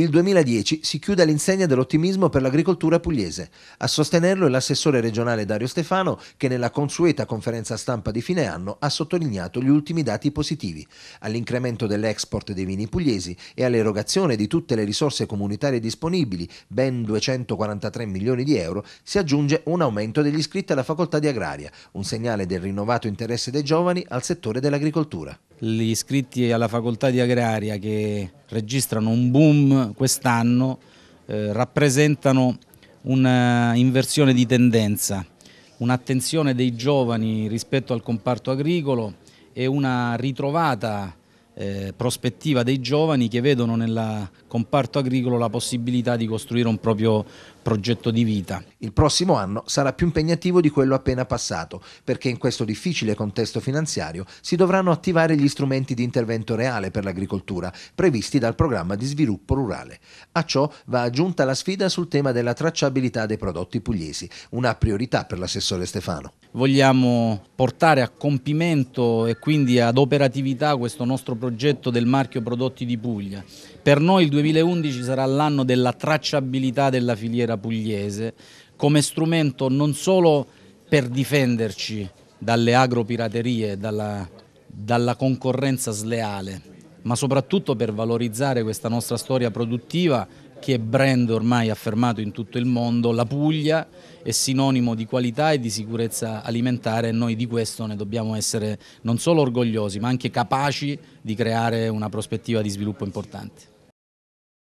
Il 2010 si chiude all'insegna dell'ottimismo per l'agricoltura pugliese. A sostenerlo è l'assessore regionale Dario Stefano che nella consueta conferenza stampa di fine anno ha sottolineato gli ultimi dati positivi all'incremento dell'export dei vini pugliesi e all'erogazione di tutte le risorse comunitarie disponibili, ben 243 milioni di euro, si aggiunge un aumento degli iscritti alla facoltà di agraria, un segnale del rinnovato interesse dei giovani al settore dell'agricoltura gli iscritti alla facoltà di agraria che registrano un boom quest'anno eh, rappresentano un'inversione di tendenza, un'attenzione dei giovani rispetto al comparto agricolo e una ritrovata eh, prospettiva dei giovani che vedono nel comparto agricolo la possibilità di costruire un proprio progetto di vita. Il prossimo anno sarà più impegnativo di quello appena passato, perché in questo difficile contesto finanziario si dovranno attivare gli strumenti di intervento reale per l'agricoltura previsti dal programma di sviluppo rurale. A ciò va aggiunta la sfida sul tema della tracciabilità dei prodotti pugliesi, una priorità per l'assessore Stefano vogliamo portare a compimento e quindi ad operatività questo nostro progetto del marchio prodotti di Puglia. Per noi il 2011 sarà l'anno della tracciabilità della filiera pugliese come strumento non solo per difenderci dalle agropiraterie, dalla, dalla concorrenza sleale, ma soprattutto per valorizzare questa nostra storia produttiva che è brand ormai affermato in tutto il mondo, la Puglia è sinonimo di qualità e di sicurezza alimentare e noi di questo ne dobbiamo essere non solo orgogliosi ma anche capaci di creare una prospettiva di sviluppo importante.